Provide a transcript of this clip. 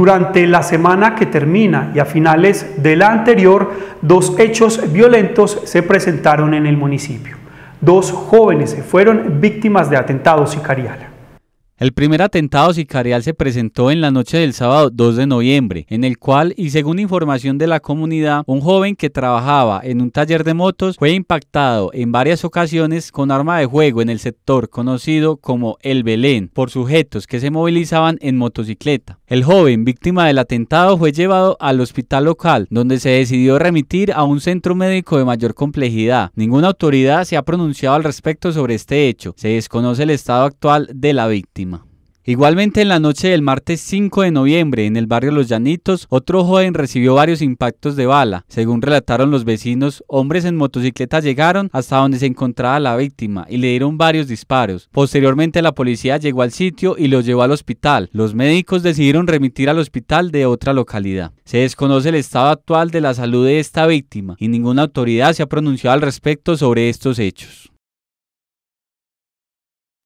durante la semana que termina y a finales de la anterior, dos hechos violentos se presentaron en el municipio. Dos jóvenes fueron víctimas de atentados sicarial. El primer atentado sicarial se presentó en la noche del sábado 2 de noviembre, en el cual, y según información de la comunidad, un joven que trabajaba en un taller de motos fue impactado en varias ocasiones con arma de juego en el sector conocido como El Belén por sujetos que se movilizaban en motocicleta. El joven víctima del atentado fue llevado al hospital local, donde se decidió remitir a un centro médico de mayor complejidad. Ninguna autoridad se ha pronunciado al respecto sobre este hecho. Se desconoce el estado actual de la víctima. Igualmente en la noche del martes 5 de noviembre en el barrio Los Llanitos, otro joven recibió varios impactos de bala. Según relataron los vecinos, hombres en motocicleta llegaron hasta donde se encontraba la víctima y le dieron varios disparos. Posteriormente la policía llegó al sitio y lo llevó al hospital. Los médicos decidieron remitir al hospital de otra localidad. Se desconoce el estado actual de la salud de esta víctima y ninguna autoridad se ha pronunciado al respecto sobre estos hechos.